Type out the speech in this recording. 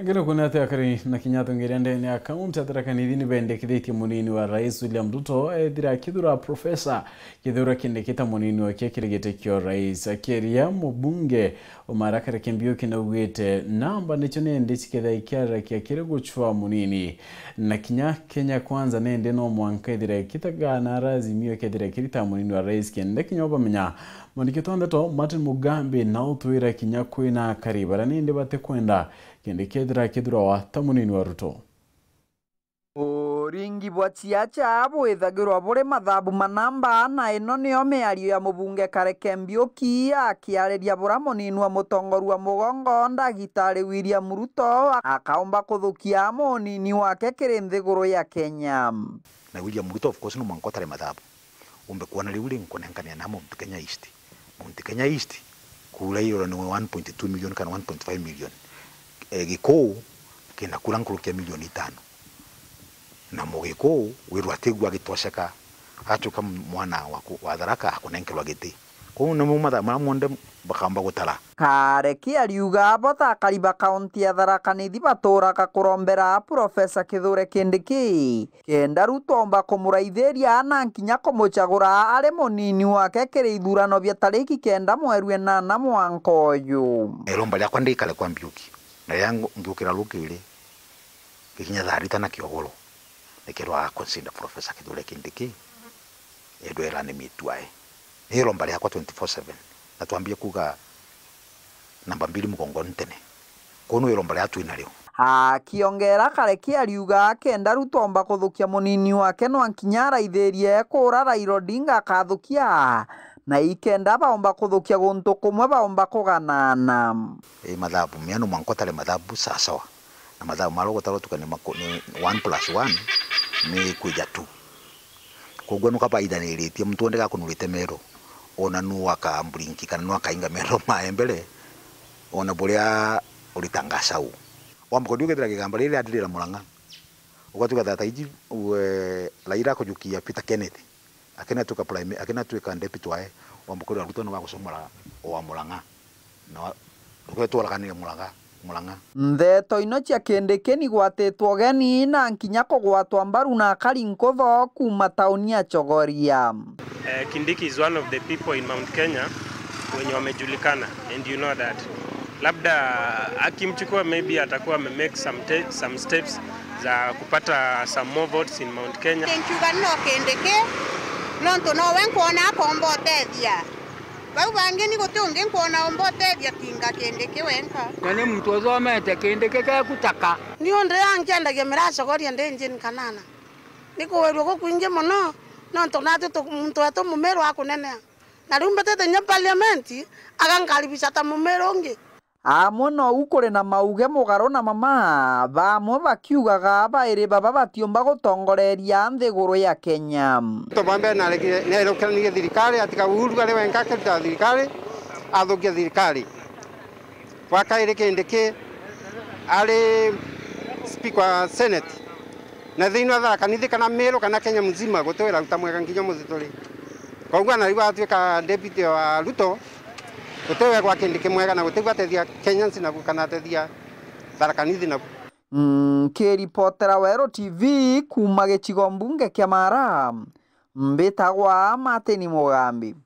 ngero kunate akari na kinyato ngerende ni akaunti atarakanithini bendekithĩtie munini wa rais william ruto ethira kithura profesa kithura kita munini wake kiri gĩtĩ kĩa rais akĩria mũbunge umarakara kĩmbiũ kĩnaugĩte namba nĩkĩo nĩndĩ cikĩthaikĩarĩkia kire gũchwa munini na kinya kenya kwanza nĩndĩ no mwanka kita ethira kĩtagana razimio kethira kĩrita munini wa rais kende kinya bamenya mwandĩki tondeto martin mugambi na ũtwĩra kinya kwĩna akari bara nĩndĩ bate kwenda kĩndĩ kethira ta munini wa ruto uringi bwacia chabu ithagirwa buri mathabu manamba na ino niyo miario ya mubunge kareke mbiuki akiariria bura munini wa mutongoru wa mugongo ndagitari william ruto akaumba kuthukia munini wake kiri nthiguru ya kenya na william ruto of course numankotare mathabu umbekuona riu rinkonenkanea na mount kenya east mount kenya east kula irora niwe 1.2 million kana 1.5 million kina eh, gikuyu kinakura nkurukia milioni itano na mugikuyu wirwa atigua gitwaceka acuka mwana waku watharaka akunenkerwa giti koguo nimo mathaa maria monthe bakamba gutara karekia riuga abo thakari ba kaunti ya tharaka nithi baturaga kurombera profesa kithure kindiki kenda rutomba kumuraithiria na nkinya kumucagura ari munini wake kiri ithurano bia tariki kenda mweru enana mwanka eh, uyu iromba riakwa ndikare kwa mbiuki na yangu rä ngä rå ngä rä gä kinya tharita na kä ogoro nä professor rwaga kä thå re kä ndä kä endå era nä mituae nä romba rä hakwa na twambie kuga namba mbili mgongoni tene kuno ä romba rä hatwä narä o akiongera kareki ariuga kenda rutomba kuthukia munini wake no ankinya araithärie kå ra rairo ndinga na ikenda baomba kuthukia guntu kumwe baomba kuganana e madhabu mianu mwankotare madhabu sasawa na madhabu maro gotaro tukani mako ni 1 plus 1 ni kuja tu koguo nuka baithaniritie muntu ndega kunurite mero ona nu akambrinki kana nu akainga mero maembere ona buria uritangasa u wamukodi ugethira gigamba riri andirira muranga ugatuga tata iji we laira kujukia pita Kennedy akena akenatuika prime akenatuika deputy wae wa mukuru wa rutano wa gusomora wa mulanga na ukwe tu ruketwaraganire mulanga mulanga ntheto ino cia kindikini gwatitwo geni na nkinya kugwatwa mbaru na karinkovo kuma tauni ya chogoria uh, kindiki is one of the people in mount kenya wenye wamejulikana and you know that labda ah, akimchukua maybe atakuwa make some, some steps za kupata some more votes in mount kenya nchuga kende ke nontu nowe nkwona komba utethia vau vangi ni guti ungi nkwona omba kinga kindi kiwenka na ni mtu uthomete kindi kikegutaka ndio ndi angiendagia miracogoria ndi njini kanana nikuwirwo gukwingi muno nontu natu muntu wetu mumiru akunenea na riu mbetete nya parliamenti agankaribisha ta mumiru ungi amwe no ukũrĩ na mauge mũgarũ na mama bamwe bakiugaga baĩrĩ baba batiũmba gũtongoreria nthĩ gũrũ ya kenya tobambe nerũkĩranie thirikari atiga uhuru arĩ wenga akĩruta thirikari athũkia thirikari wa kaĩrĩ kĩndĩ kĩ arĩ speaker wa senate na thĩinĩ wa kanithi kana mĩrũ kana kenya mzima gũtwĩra ruta mwega nginya mũthitũrĩ koguo anariwa atuĩka deputy wa ruto gutiwe gwa kindi kimwega na gutigwa tethia Kenyans na kana tethia tharakanithi na ngikiripotera mm, Werũ TV kuma gĩcigo mbunge kĩa Mara mbĩtagwa Martin Mũgambi